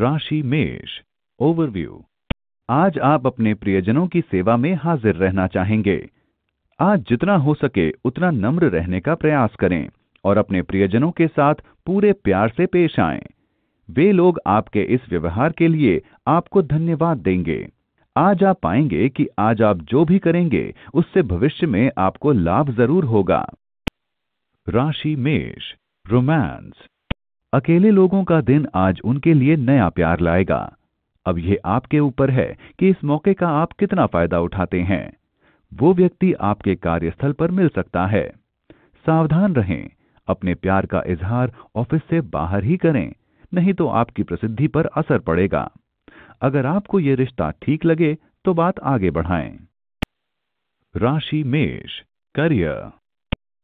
राशि मेष ओवरव्यू आज आप अपने प्रियजनों की सेवा में हाजिर रहना चाहेंगे आज जितना हो सके उतना नम्र रहने का प्रयास करें और अपने प्रियजनों के साथ पूरे प्यार से पेश आएं। वे लोग आपके इस व्यवहार के लिए आपको धन्यवाद देंगे आज आप पाएंगे कि आज आप जो भी करेंगे उससे भविष्य में आपको लाभ जरूर होगा राशि मेष रोमांस अकेले लोगों का दिन आज उनके लिए नया प्यार लाएगा अब यह आपके ऊपर है कि इस मौके का आप कितना फायदा उठाते हैं वो व्यक्ति आपके कार्यस्थल पर मिल सकता है सावधान रहें अपने प्यार का इजहार ऑफिस से बाहर ही करें नहीं तो आपकी प्रसिद्धि पर असर पड़ेगा अगर आपको यह रिश्ता ठीक लगे तो बात आगे बढ़ाएं। राशि मेष करियर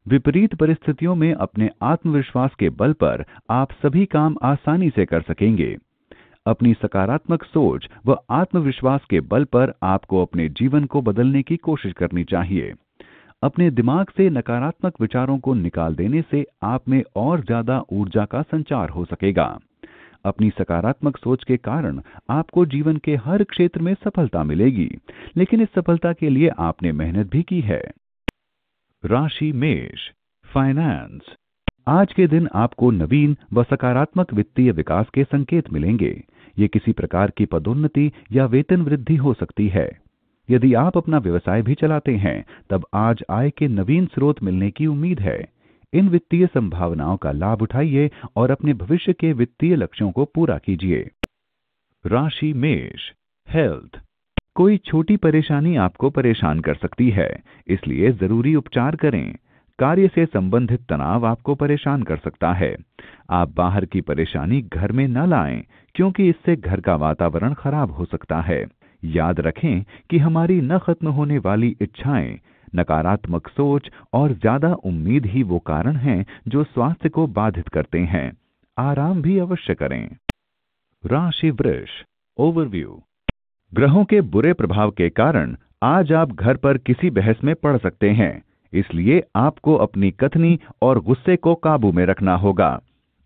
विपरीत परिस्थितियों में अपने आत्मविश्वास के बल पर आप सभी काम आसानी से कर सकेंगे अपनी सकारात्मक सोच व आत्मविश्वास के बल पर आपको अपने जीवन को बदलने की कोशिश करनी चाहिए अपने दिमाग से नकारात्मक विचारों को निकाल देने से आप में और ज्यादा ऊर्जा का संचार हो सकेगा अपनी सकारात्मक सोच के कारण आपको जीवन के हर क्षेत्र में सफलता मिलेगी लेकिन इस सफलता के लिए आपने मेहनत भी की है राशि मेष फाइनेंस आज के दिन आपको नवीन व सकारात्मक वित्तीय विकास के संकेत मिलेंगे ये किसी प्रकार की पदोन्नति या वेतन वृद्धि हो सकती है यदि आप अपना व्यवसाय भी चलाते हैं तब आज आय के नवीन स्रोत मिलने की उम्मीद है इन वित्तीय संभावनाओं का लाभ उठाइए और अपने भविष्य के वित्तीय लक्ष्यों को पूरा कीजिए राशि मेष हेल्थ कोई छोटी परेशानी आपको परेशान कर सकती है इसलिए जरूरी उपचार करें कार्य से संबंधित तनाव आपको परेशान कर सकता है आप बाहर की परेशानी घर में न लाएं क्योंकि इससे घर का वातावरण खराब हो सकता है याद रखें कि हमारी न खत्म होने वाली इच्छाएं नकारात्मक सोच और ज्यादा उम्मीद ही वो कारण हैं जो स्वास्थ्य को बाधित करते हैं आराम भी अवश्य करें राशि वृक्ष ओवरव्यू ग्रहों के बुरे प्रभाव के कारण आज आप घर पर किसी बहस में पड़ सकते हैं इसलिए आपको अपनी कथनी और गुस्से को काबू में रखना होगा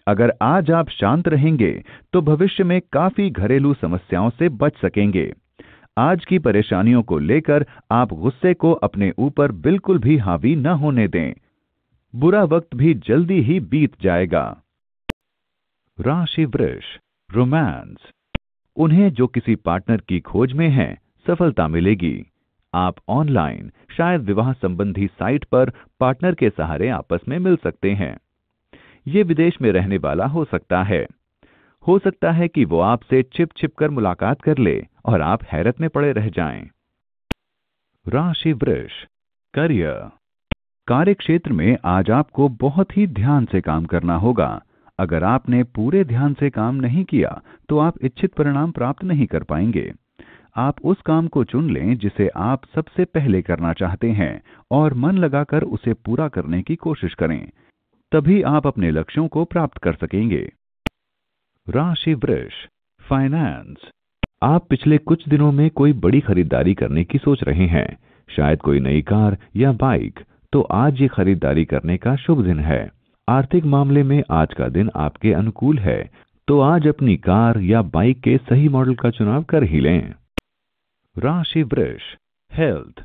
अगर आज आप शांत रहेंगे तो भविष्य में काफी घरेलू समस्याओं से बच सकेंगे आज की परेशानियों को लेकर आप गुस्से को अपने ऊपर बिल्कुल भी हावी न होने दें बुरा वक्त भी जल्दी ही बीत जाएगा राशि वृक्ष रोमांस उन्हें जो किसी पार्टनर की खोज में हैं सफलता मिलेगी आप ऑनलाइन शायद विवाह संबंधी साइट पर पार्टनर के सहारे आपस में मिल सकते हैं ये विदेश में रहने वाला हो सकता है हो सकता है कि वो आपसे छिप छिप कर मुलाकात कर ले और आप हैरत में पड़े रह जाएं। राशि वृष करियर कार्य क्षेत्र में आज आपको बहुत ही ध्यान से काम करना होगा अगर आपने पूरे ध्यान से काम नहीं किया तो आप इच्छित परिणाम प्राप्त नहीं कर पाएंगे आप उस काम को चुन लें जिसे आप सबसे पहले करना चाहते हैं और मन लगाकर उसे पूरा करने की कोशिश करें तभी आप अपने लक्ष्यों को प्राप्त कर सकेंगे राशि वृष फाइनेंस आप पिछले कुछ दिनों में कोई बड़ी खरीदारी करने की सोच रहे हैं शायद कोई नई कार या बाइक तो आज ये खरीदारी करने का शुभ दिन है आर्थिक मामले में आज का दिन आपके अनुकूल है तो आज अपनी कार या बाइक के सही मॉडल का चुनाव कर ही लें राशि वृष हेल्थ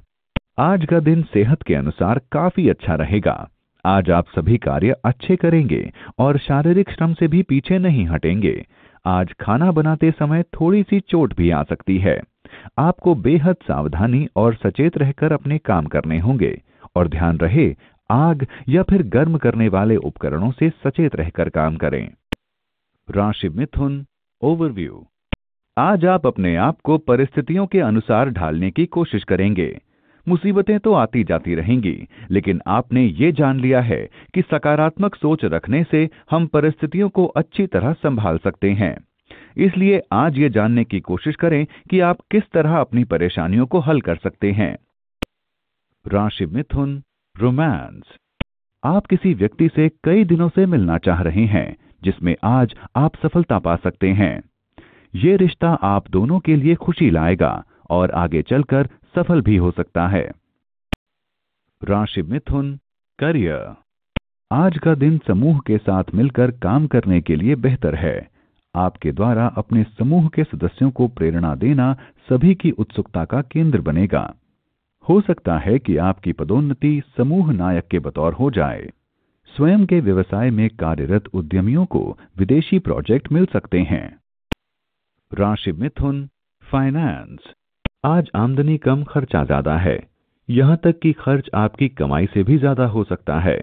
आज का दिन सेहत के अनुसार काफी अच्छा रहेगा आज आप सभी कार्य अच्छे करेंगे और शारीरिक श्रम से भी पीछे नहीं हटेंगे आज खाना बनाते समय थोड़ी सी चोट भी आ सकती है आपको बेहद सावधानी और सचेत रहकर अपने काम करने होंगे और ध्यान रहे आग या फिर गर्म करने वाले उपकरणों से सचेत रहकर काम करें राशि मिथुन ओवरव्यू आज आप अपने आप को परिस्थितियों के अनुसार ढालने की कोशिश करेंगे मुसीबतें तो आती जाती रहेंगी लेकिन आपने ये जान लिया है कि सकारात्मक सोच रखने से हम परिस्थितियों को अच्छी तरह संभाल सकते हैं इसलिए आज ये जानने की कोशिश करें कि आप किस तरह अपनी परेशानियों को हल कर सकते हैं राशि मिथुन रोमांस आप किसी व्यक्ति से कई दिनों से मिलना चाह रहे हैं जिसमें आज आप सफलता पा सकते हैं ये रिश्ता आप दोनों के लिए खुशी लाएगा और आगे चलकर सफल भी हो सकता है राशि मिथुन करियर आज का दिन समूह के साथ मिलकर काम करने के लिए बेहतर है आपके द्वारा अपने समूह के सदस्यों को प्रेरणा देना सभी की उत्सुकता का केंद्र बनेगा हो सकता है कि आपकी पदोन्नति समूह नायक के बतौर हो जाए स्वयं के व्यवसाय में कार्यरत उद्यमियों को विदेशी प्रोजेक्ट मिल सकते हैं राशि मिथुन फाइनेंस आज आमदनी कम खर्चा ज्यादा है यहाँ तक कि खर्च आपकी कमाई से भी ज्यादा हो सकता है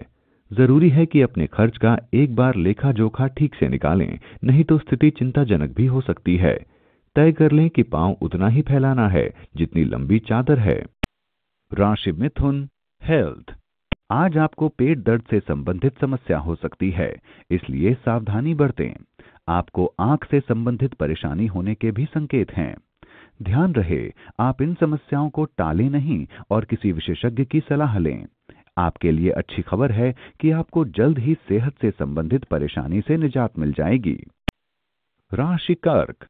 जरूरी है कि अपने खर्च का एक बार लेखा जोखा ठीक से निकालें नहीं तो स्थिति चिंताजनक भी हो सकती है तय कर लें कि पांव उतना ही फैलाना है जितनी लंबी चादर है राशि मिथुन हेल्थ आज आपको पेट दर्द से संबंधित समस्या हो सकती है इसलिए सावधानी बरतें आपको आंख से संबंधित परेशानी होने के भी संकेत हैं ध्यान रहे आप इन समस्याओं को टालें नहीं और किसी विशेषज्ञ की सलाह लें आपके लिए अच्छी खबर है कि आपको जल्द ही सेहत से संबंधित परेशानी से निजात मिल जाएगी राशि कर्क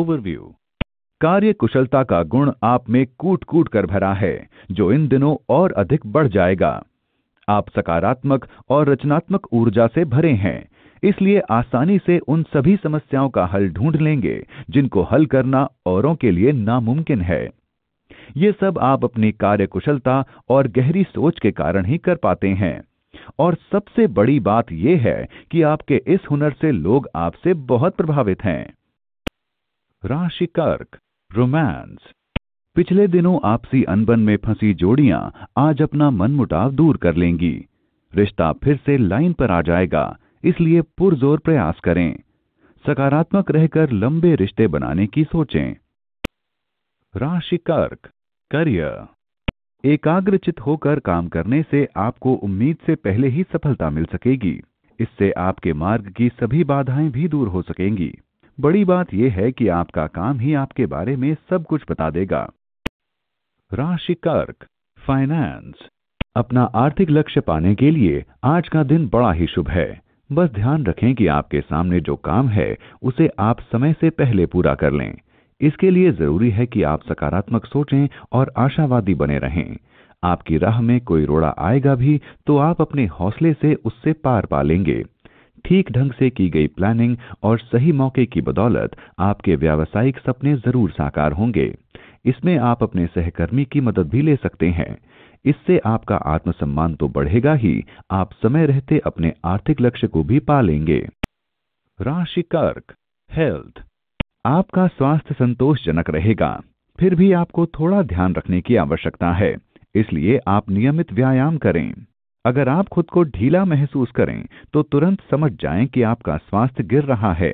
ओवरव्यू कार्य कुशलता का गुण आप में कूट कूट कर भरा है जो इन दिनों और अधिक बढ़ जाएगा आप सकारात्मक और रचनात्मक ऊर्जा से भरे हैं इसलिए आसानी से उन सभी समस्याओं का हल ढूंढ लेंगे जिनको हल करना औरों के लिए नामुमकिन है ये सब आप अपनी कार्यकुशलता और गहरी सोच के कारण ही कर पाते हैं और सबसे बड़ी बात यह है कि आपके इस हुनर से लोग आपसे बहुत प्रभावित हैं राशि कर्क रोमांस पिछले दिनों आपसी अनबन में फंसी जोड़ियां आज अपना मनमुटाव दूर कर लेंगी रिश्ता फिर से लाइन पर आ जाएगा इसलिए पुरजोर प्रयास करें सकारात्मक रहकर लंबे रिश्ते बनाने की सोचें राशि कर्क करियर एकाग्रचित होकर काम करने से आपको उम्मीद से पहले ही सफलता मिल सकेगी इससे आपके मार्ग की सभी बाधाएं भी दूर हो सकेंगी बड़ी बात यह है कि आपका काम ही आपके बारे में सब कुछ बता देगा राशि कर्क फाइनेंस अपना आर्थिक लक्ष्य पाने के लिए आज का दिन बड़ा ही शुभ है बस ध्यान रखें कि आपके सामने जो काम है उसे आप समय से पहले पूरा कर लें इसके लिए जरूरी है कि आप सकारात्मक सोचें और आशावादी बने रहें आपकी राह में कोई रोड़ा आएगा भी तो आप अपने हौसले से उससे पार पा लेंगे ठीक ढंग से की गई प्लानिंग और सही मौके की बदौलत आपके व्यावसायिक सपने जरूर साकार होंगे इसमें आप अपने सहकर्मी की मदद भी ले सकते हैं इससे आपका आत्मसम्मान तो बढ़ेगा ही आप समय रहते अपने आर्थिक लक्ष्य को भी पा लेंगे राशि कर्क हेल्थ आपका स्वास्थ्य संतोषजनक रहेगा फिर भी आपको थोड़ा ध्यान रखने की आवश्यकता है इसलिए आप नियमित व्यायाम करें अगर आप खुद को ढीला महसूस करें तो तुरंत समझ जाएं कि आपका स्वास्थ्य गिर रहा है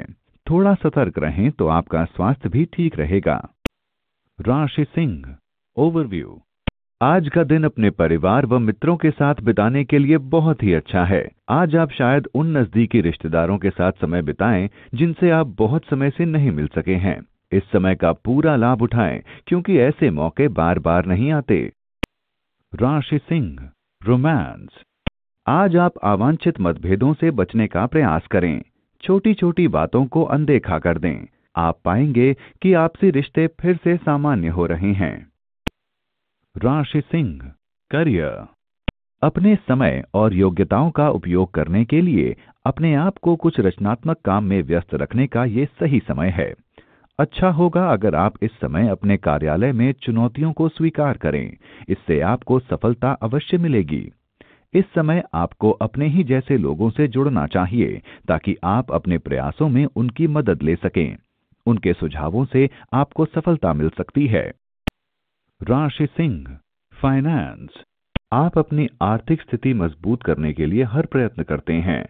थोड़ा सतर्क रहें तो आपका स्वास्थ्य भी ठीक रहेगा राशि सिंह ओवरव्यू आज का दिन अपने परिवार व मित्रों के साथ बिताने के लिए बहुत ही अच्छा है आज आप शायद उन नजदीकी रिश्तेदारों के साथ समय बिताएं जिनसे आप बहुत समय से नहीं मिल सके हैं इस समय का पूरा लाभ उठाएं क्योंकि ऐसे मौके बार बार नहीं आते राशि सिंह रोमांस आज आप अवांछित मतभेदों से बचने का प्रयास करें छोटी छोटी बातों को अनदेखा कर दें आप पाएंगे कि आपसी रिश्ते फिर से सामान्य हो रहे हैं राशि सिंह करियर अपने समय और योग्यताओं का उपयोग करने के लिए अपने आप को कुछ रचनात्मक काम में व्यस्त रखने का ये सही समय है अच्छा होगा अगर आप इस समय अपने कार्यालय में चुनौतियों को स्वीकार करें इससे आपको सफलता अवश्य मिलेगी इस समय आपको अपने ही जैसे लोगों से जुड़ना चाहिए ताकि आप अपने प्रयासों में उनकी मदद ले सकें उनके सुझावों से आपको सफलता मिल सकती है राशि सिंह फाइनेंस आप अपनी आर्थिक स्थिति मजबूत करने के लिए हर प्रयत्न करते हैं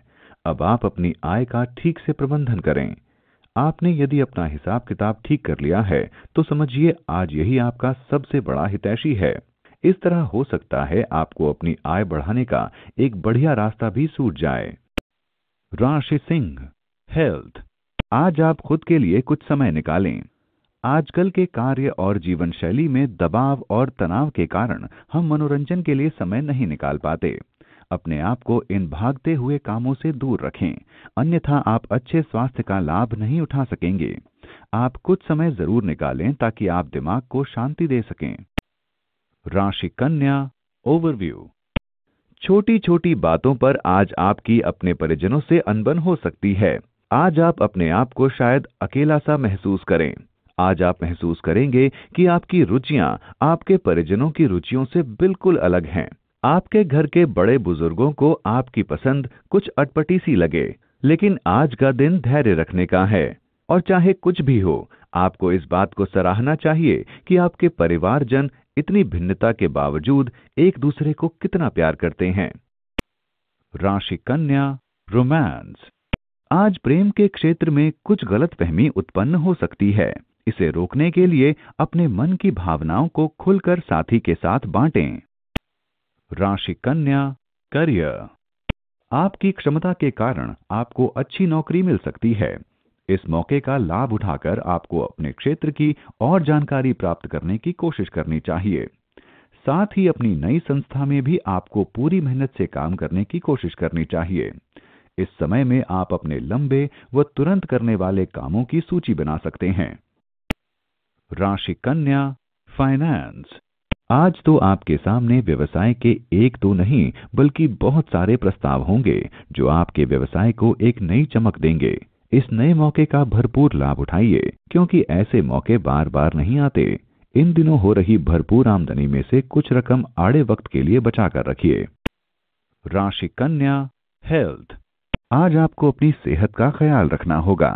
अब आप अपनी आय का ठीक से प्रबंधन करें आपने यदि अपना हिसाब किताब ठीक कर लिया है तो समझिए आज यही आपका सबसे बड़ा हितैषी है इस तरह हो सकता है आपको अपनी आय बढ़ाने का एक बढ़िया रास्ता भी सूट जाए राशि सिंह हेल्थ आज आप खुद के लिए कुछ समय निकालें आजकल के कार्य और जीवन शैली में दबाव और तनाव के कारण हम मनोरंजन के लिए समय नहीं निकाल पाते अपने आप को इन भागते हुए कामों से दूर रखें अन्यथा आप अच्छे स्वास्थ्य का लाभ नहीं उठा सकेंगे आप कुछ समय जरूर निकालें ताकि आप दिमाग को शांति दे सकें राशि कन्या ओवरव्यू छोटी छोटी बातों पर आज आपकी अपने परिजनों से अनबन हो सकती है आज आप अपने आप को शायद अकेला सा महसूस करें आज आप महसूस करेंगे कि आपकी रुचियां आपके परिजनों की रुचियों से बिल्कुल अलग हैं आपके घर के बड़े बुजुर्गों को आपकी पसंद कुछ अटपटी सी लगे लेकिन आज का दिन धैर्य रखने का है और चाहे कुछ भी हो आपको इस बात को सराहना चाहिए कि आपके परिवारजन इतनी भिन्नता के बावजूद एक दूसरे को कितना प्यार करते हैं राशि कन्या रोमांस आज प्रेम के क्षेत्र में कुछ गलतफहमी उत्पन्न हो सकती है इसे रोकने के लिए अपने मन की भावनाओं को खुलकर साथी के साथ बांटें राशि कन्या करियर आपकी क्षमता के कारण आपको अच्छी नौकरी मिल सकती है इस मौके का लाभ उठाकर आपको अपने क्षेत्र की और जानकारी प्राप्त करने की कोशिश करनी चाहिए साथ ही अपनी नई संस्था में भी आपको पूरी मेहनत से काम करने की कोशिश करनी चाहिए इस समय में आप अपने लंबे व तुरंत करने वाले कामों की सूची बना सकते हैं राशि कन्या फाइनेंस आज तो आपके सामने व्यवसाय के एक तो नहीं बल्कि बहुत सारे प्रस्ताव होंगे जो आपके व्यवसाय को एक नई चमक देंगे इस नए मौके का भरपूर लाभ उठाइए क्योंकि ऐसे मौके बार बार नहीं आते इन दिनों हो रही भरपूर आमदनी में से कुछ रकम आड़े वक्त के लिए बचा कर रखिए राशि कन्या हेल्थ आज आपको अपनी सेहत का ख्याल रखना होगा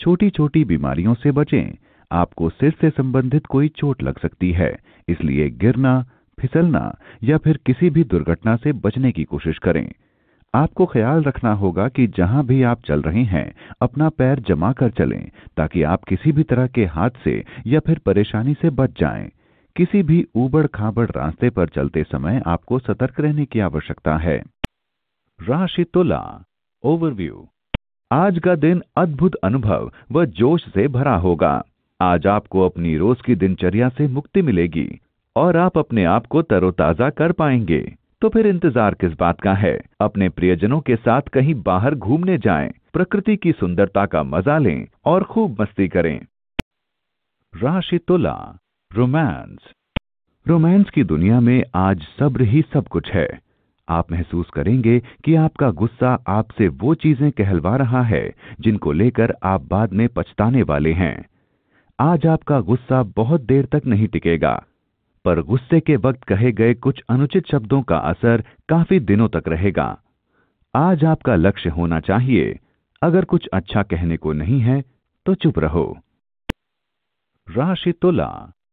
छोटी छोटी बीमारियों से बचें आपको सिर से संबंधित कोई चोट लग सकती है इसलिए गिरना फिसलना या फिर किसी भी दुर्घटना से बचने की कोशिश करें आपको ख्याल रखना होगा कि जहां भी आप चल रहे हैं अपना पैर जमा कर चलें ताकि आप किसी भी तरह के हाथ से या फिर परेशानी से बच जाएं। किसी भी ऊबड़ खाबड़ रास्ते पर चलते समय आपको सतर्क रहने की आवश्यकता है राशि तुला ओवरव्यू आज का दिन अद्भुत अनुभव व जोश से भरा होगा आज आपको अपनी रोज की दिनचर्या से मुक्ति मिलेगी और आप अपने आप को तरोताजा कर पाएंगे तो फिर इंतजार किस बात का है अपने प्रियजनों के साथ कहीं बाहर घूमने जाएं, प्रकृति की सुंदरता का मजा लें और खूब मस्ती करें राशि तुला रोमांस रोमांस की दुनिया में आज सब्र ही सब कुछ है आप महसूस करेंगे कि आपका गुस्सा आपसे वो चीजें कहलवा रहा है जिनको लेकर आप बाद में पछताने वाले हैं आज आपका गुस्सा बहुत देर तक नहीं टिकेगा पर गुस्से के वक्त कहे गए कुछ अनुचित शब्दों का असर काफी दिनों तक रहेगा आज आपका लक्ष्य होना चाहिए अगर कुछ अच्छा कहने को नहीं है तो चुप रहो राशि तुला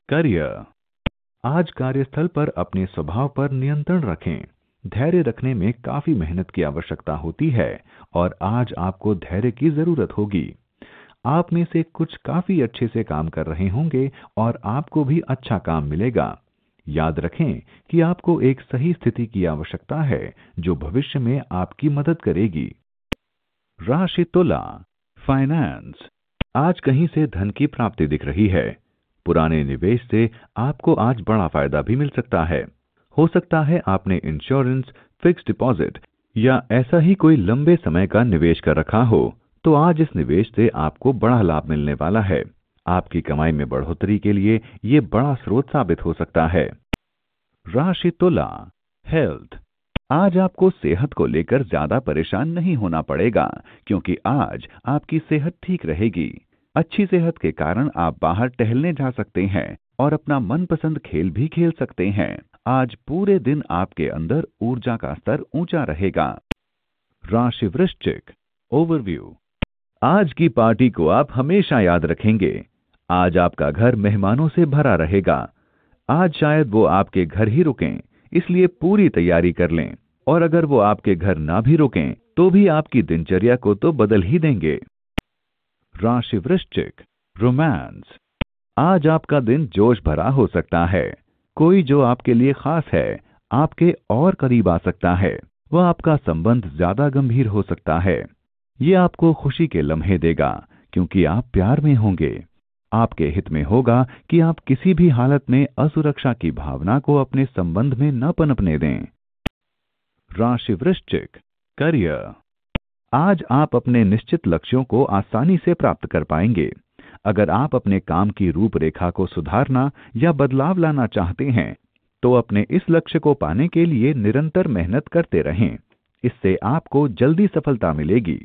करियर आज कार्यस्थल पर अपने स्वभाव पर नियंत्रण रखें धैर्य रखने में काफी मेहनत की आवश्यकता होती है और आज आपको धैर्य की जरूरत होगी आप में से कुछ काफी अच्छे से काम कर रहे होंगे और आपको भी अच्छा काम मिलेगा याद रखें कि आपको एक सही स्थिति की आवश्यकता है जो भविष्य में आपकी मदद करेगी राशि तुला फाइनेंस आज कहीं से धन की प्राप्ति दिख रही है पुराने निवेश से आपको आज बड़ा फायदा भी मिल सकता है हो सकता है आपने इंश्योरेंस फिक्स डिपॉजिट या ऐसा ही कोई लंबे समय का निवेश कर रखा हो तो आज इस निवेश से आपको बड़ा लाभ मिलने वाला है आपकी कमाई में बढ़ोतरी के लिए ये बड़ा स्रोत साबित हो सकता है राशि तुला हेल्थ आज आपको सेहत को लेकर ज्यादा परेशान नहीं होना पड़ेगा क्योंकि आज आपकी सेहत ठीक रहेगी अच्छी सेहत के कारण आप बाहर टहलने जा सकते हैं और अपना मनपसंद खेल भी खेल सकते हैं आज पूरे दिन आपके अंदर ऊर्जा का स्तर ऊंचा रहेगा राशि वृश्चिक ओवरव्यू आज की पार्टी को आप हमेशा याद रखेंगे आज आपका घर मेहमानों से भरा रहेगा आज शायद वो आपके घर ही रुकें इसलिए पूरी तैयारी कर लें और अगर वो आपके घर ना भी रुकें तो भी आपकी दिनचर्या को तो बदल ही देंगे राशि वृश्चिक रोमांस आज आपका दिन जोश भरा हो सकता है कोई जो आपके लिए खास है आपके और करीब आ सकता है वह आपका संबंध ज्यादा गंभीर हो सकता है ये आपको खुशी के लम्हे देगा क्योंकि आप प्यार में होंगे आपके हित में होगा कि आप किसी भी हालत में असुरक्षा की भावना को अपने संबंध में न पनपने दें राशि वृश्चिक करियर आज आप अपने निश्चित लक्ष्यों को आसानी से प्राप्त कर पाएंगे अगर आप अपने काम की रूपरेखा को सुधारना या बदलाव लाना चाहते हैं तो अपने इस लक्ष्य को पाने के लिए निरंतर मेहनत करते रहें इससे आपको जल्दी सफलता मिलेगी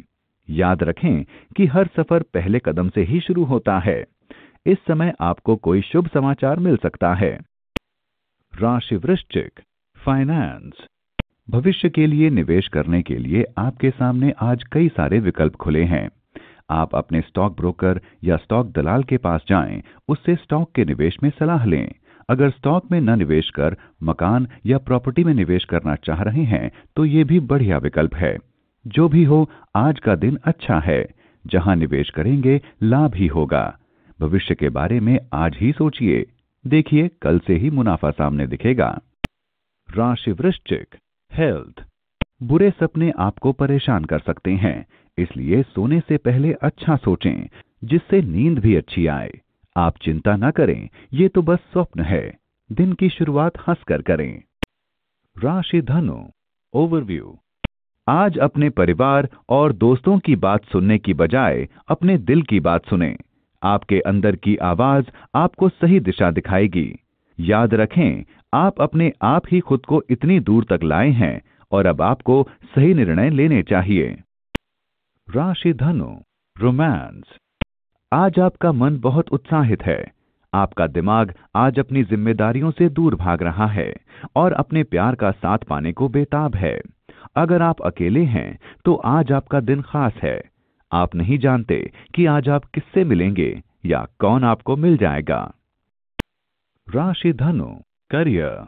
याद रखें कि हर सफर पहले कदम से ही शुरू होता है इस समय आपको कोई शुभ समाचार मिल सकता है राशि वृश्चिक फाइनेंस भविष्य के लिए निवेश करने के लिए आपके सामने आज कई सारे विकल्प खुले हैं आप अपने स्टॉक ब्रोकर या स्टॉक दलाल के पास जाएं, उससे स्टॉक के निवेश में सलाह लें अगर स्टॉक में न निवेश कर मकान या प्रॉपर्टी में निवेश करना चाह रहे हैं तो ये भी बढ़िया विकल्प है जो भी हो आज का दिन अच्छा है जहां निवेश करेंगे लाभ ही होगा भविष्य के बारे में आज ही सोचिए देखिए कल से ही मुनाफा सामने दिखेगा राशि वृश्चिक हेल्थ बुरे सपने आपको परेशान कर सकते हैं इसलिए सोने से पहले अच्छा सोचें जिससे नींद भी अच्छी आए आप चिंता ना करें ये तो बस स्वप्न है दिन की शुरुआत हंसकर करें राशि धनु ओवरव्यू आज अपने परिवार और दोस्तों की बात सुनने की बजाय अपने दिल की बात सुने आपके अंदर की आवाज आपको सही दिशा दिखाएगी याद रखें आप अपने आप ही खुद को इतनी दूर तक लाए हैं और अब आपको सही निर्णय लेने चाहिए राशि धनु रोमांस आज आपका मन बहुत उत्साहित है आपका दिमाग आज अपनी जिम्मेदारियों से दूर भाग रहा है और अपने प्यार का साथ पाने को बेताब है अगर आप अकेले हैं तो आज आपका दिन खास है आप नहीं जानते कि आज आप किससे मिलेंगे या कौन आपको मिल जाएगा राशि धनु करियर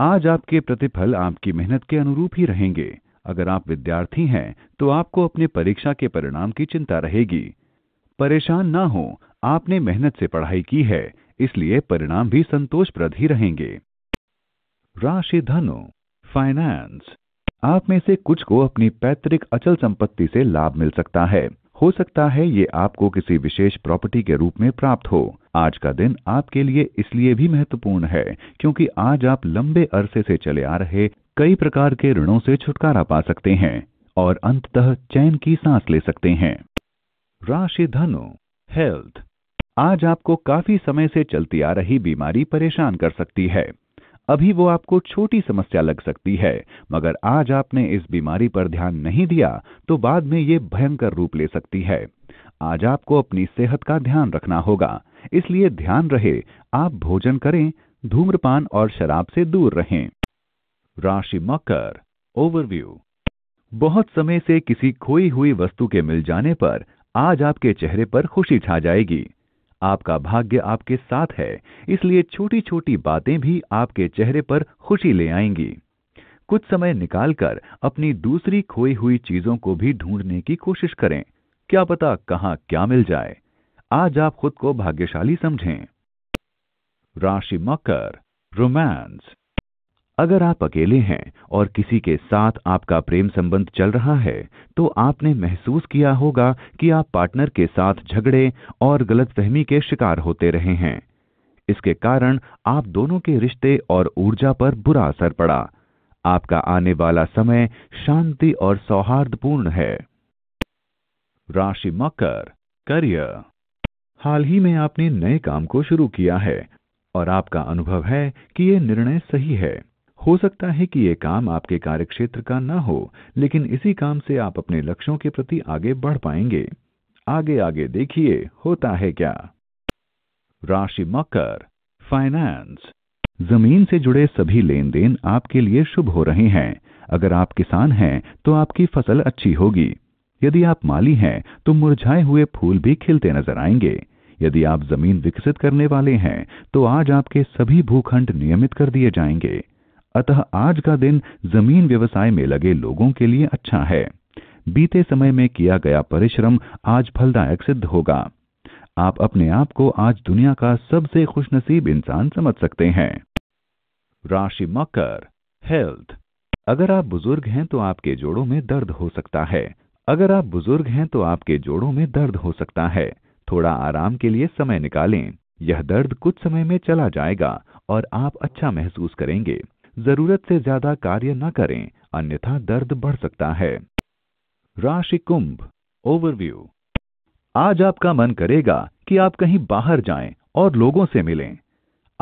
आज आपके प्रतिफल आपकी मेहनत के अनुरूप ही रहेंगे अगर आप विद्यार्थी हैं तो आपको अपने परीक्षा के परिणाम की चिंता रहेगी परेशान ना हो आपने मेहनत से पढ़ाई की है इसलिए परिणाम भी संतोषप्रद ही रहेंगे राशि धनु फाइनेंस आप में से कुछ को अपनी पैतृक अचल संपत्ति से लाभ मिल सकता है हो सकता है ये आपको किसी विशेष प्रॉपर्टी के रूप में प्राप्त हो आज का दिन आपके लिए इसलिए भी महत्वपूर्ण है क्योंकि आज आप लंबे अरसे से चले आ रहे कई प्रकार के ऋणों से छुटकारा पा सकते हैं और अंततः चैन की सांस ले सकते हैं राशि धनु हेल्थ आज आपको काफी समय से चलती आ रही बीमारी परेशान कर सकती है अभी वो आपको छोटी समस्या लग सकती है मगर आज आपने इस बीमारी पर ध्यान नहीं दिया तो बाद में ये भयंकर रूप ले सकती है आज आपको अपनी सेहत का ध्यान रखना होगा इसलिए ध्यान रहे आप भोजन करें धूम्रपान और शराब से दूर रहें राशि मकर ओवरव्यू बहुत समय से किसी खोई हुई वस्तु के मिल जाने पर आज आपके चेहरे पर खुशी छा जाएगी आपका भाग्य आपके साथ है इसलिए छोटी छोटी बातें भी आपके चेहरे पर खुशी ले आएंगी कुछ समय निकालकर अपनी दूसरी खोई हुई चीजों को भी ढूंढने की कोशिश करें क्या पता कहां क्या मिल जाए आज आप खुद को भाग्यशाली समझें राशि मकर रोमांस अगर आप अकेले हैं और किसी के साथ आपका प्रेम संबंध चल रहा है तो आपने महसूस किया होगा कि आप पार्टनर के साथ झगड़े और गलतफहमी के शिकार होते रहे हैं इसके कारण आप दोनों के रिश्ते और ऊर्जा पर बुरा असर पड़ा आपका आने वाला समय शांति और सौहार्दपूर्ण है राशि मकर करियर हाल ही में आपने नए काम को शुरू किया है और आपका अनुभव है कि ये निर्णय सही है हो सकता है कि ये काम आपके कार्यक्षेत्र का ना हो लेकिन इसी काम से आप अपने लक्ष्यों के प्रति आगे बढ़ पाएंगे आगे आगे देखिए होता है क्या राशि मकर फाइनेंस जमीन से जुड़े सभी लेन देन आपके लिए शुभ हो रहे हैं अगर आप किसान हैं तो आपकी फसल अच्छी होगी यदि आप माली हैं तो मुरझाए हुए फूल भी खिलते नजर आएंगे यदि आप जमीन विकसित करने वाले हैं तो आज आपके सभी भूखंड नियमित कर दिए जाएंगे अतः आज का दिन जमीन व्यवसाय में लगे लोगों के लिए अच्छा है बीते समय में किया गया परिश्रम आज फलदायक सिद्ध होगा आप अपने आप को आज दुनिया का सबसे खुशनसीब इंसान समझ सकते हैं राशि मकर हेल्थ अगर आप बुजुर्ग हैं तो आपके जोड़ों में दर्द हो सकता है अगर आप बुजुर्ग हैं तो आपके जोड़ों में दर्द हो सकता है थोड़ा आराम के लिए समय निकालें यह दर्द कुछ समय में चला जाएगा और आप अच्छा महसूस करेंगे जरूरत से ज्यादा कार्य न करें अन्यथा दर्द बढ़ सकता है राशि कुंभ ओवरव्यू आज आपका मन करेगा कि आप कहीं बाहर जाएं और लोगों से मिलें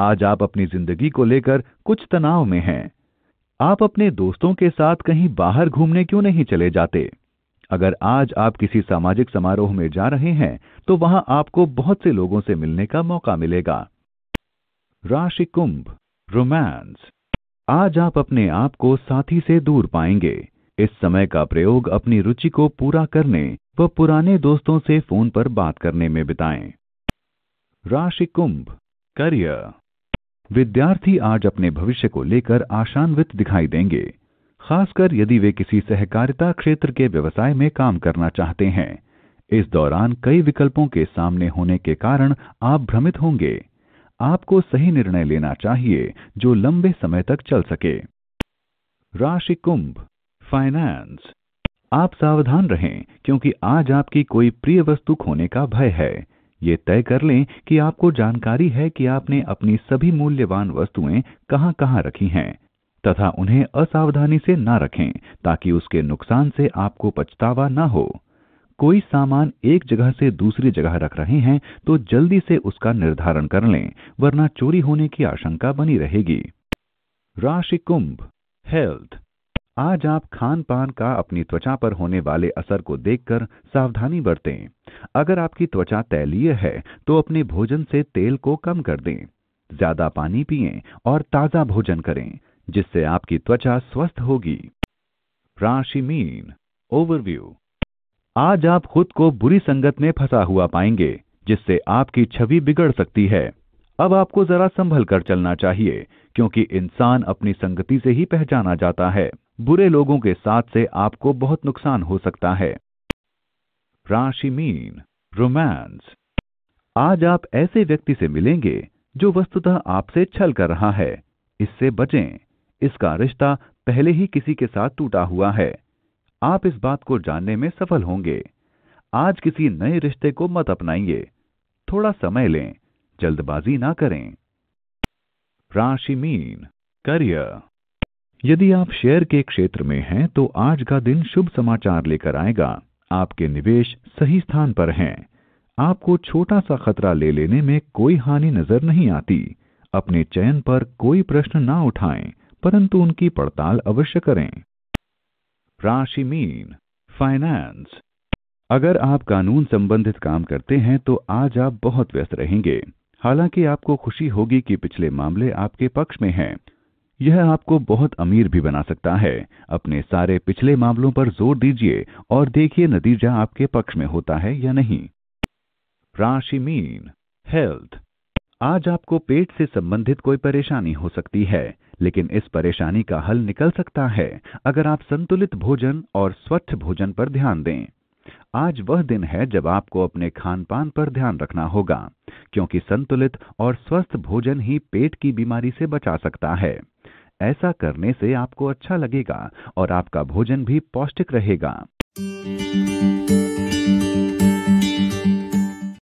आज आप अपनी जिंदगी को लेकर कुछ तनाव में हैं आप अपने दोस्तों के साथ कहीं बाहर घूमने क्यों नहीं चले जाते अगर आज आप किसी सामाजिक समारोह में जा रहे हैं तो वहां आपको बहुत से लोगों से मिलने का मौका मिलेगा राशि कुंभ रोमांस आज आप अपने आप को साथी से दूर पाएंगे इस समय का प्रयोग अपनी रुचि को पूरा करने व पुराने दोस्तों से फोन पर बात करने में बिताएं। राशि कुंभ करियर विद्यार्थी आज अपने भविष्य को लेकर आशान्वित दिखाई देंगे खासकर यदि वे किसी सहकारिता क्षेत्र के व्यवसाय में काम करना चाहते हैं इस दौरान कई विकल्पों के सामने होने के कारण आप भ्रमित होंगे आपको सही निर्णय लेना चाहिए जो लंबे समय तक चल सके राशि कुंभ फाइनेंस आप सावधान रहें क्योंकि आज आपकी कोई प्रिय वस्तु खोने का भय है ये तय कर लें कि आपको जानकारी है कि आपने अपनी सभी मूल्यवान वस्तुएं कहां कहां रखी हैं तथा उन्हें असावधानी से ना रखें ताकि उसके नुकसान से आपको पछतावा ना हो कोई सामान एक जगह से दूसरी जगह रख रहे हैं तो जल्दी से उसका निर्धारण कर लें वरना चोरी होने की आशंका बनी रहेगी राशि कुंभ हेल्थ आज आप खान पान का अपनी त्वचा पर होने वाले असर को देखकर सावधानी बरतें अगर आपकी त्वचा तैलीय है तो अपने भोजन से तेल को कम कर दें ज्यादा पानी पिए और ताजा भोजन करें जिससे आपकी त्वचा स्वस्थ होगी राशि मीन ओवरव्यू आज आप खुद को बुरी संगत में फंसा हुआ पाएंगे जिससे आपकी छवि बिगड़ सकती है अब आपको जरा संभल कर चलना चाहिए क्योंकि इंसान अपनी संगति से ही पहचाना जाता है बुरे लोगों के साथ से आपको बहुत नुकसान हो सकता है राशि मीन रोमांस आज आप ऐसे व्यक्ति से मिलेंगे जो वस्तुतः आपसे छल कर रहा है इससे बचें इसका रिश्ता पहले ही किसी के साथ टूटा हुआ है आप इस बात को जानने में सफल होंगे आज किसी नए रिश्ते को मत अपनाइए थोड़ा समय लें जल्दबाजी ना करें राशि मीन करियर यदि आप शेयर के क्षेत्र में हैं तो आज का दिन शुभ समाचार लेकर आएगा आपके निवेश सही स्थान पर हैं आपको छोटा सा खतरा ले लेने में कोई हानि नजर नहीं आती अपने चयन पर कोई प्रश्न ना उठाएं परंतु उनकी पड़ताल अवश्य करें राशि मीन फाइनेंस अगर आप कानून संबंधित काम करते हैं तो आज आप बहुत व्यस्त रहेंगे हालांकि आपको खुशी होगी कि पिछले मामले आपके पक्ष में हैं यह आपको बहुत अमीर भी बना सकता है अपने सारे पिछले मामलों पर जोर दीजिए और देखिए नतीजा आपके पक्ष में होता है या नहीं राशि मीन हेल्थ आज आपको पेट से संबंधित कोई परेशानी हो सकती है लेकिन इस परेशानी का हल निकल सकता है अगर आप संतुलित भोजन और स्वच्छ भोजन पर ध्यान दें आज वह दिन है जब आपको अपने खान पान पर ध्यान रखना होगा क्योंकि संतुलित और स्वस्थ भोजन ही पेट की बीमारी से बचा सकता है ऐसा करने से आपको अच्छा लगेगा और आपका भोजन भी पौष्टिक रहेगा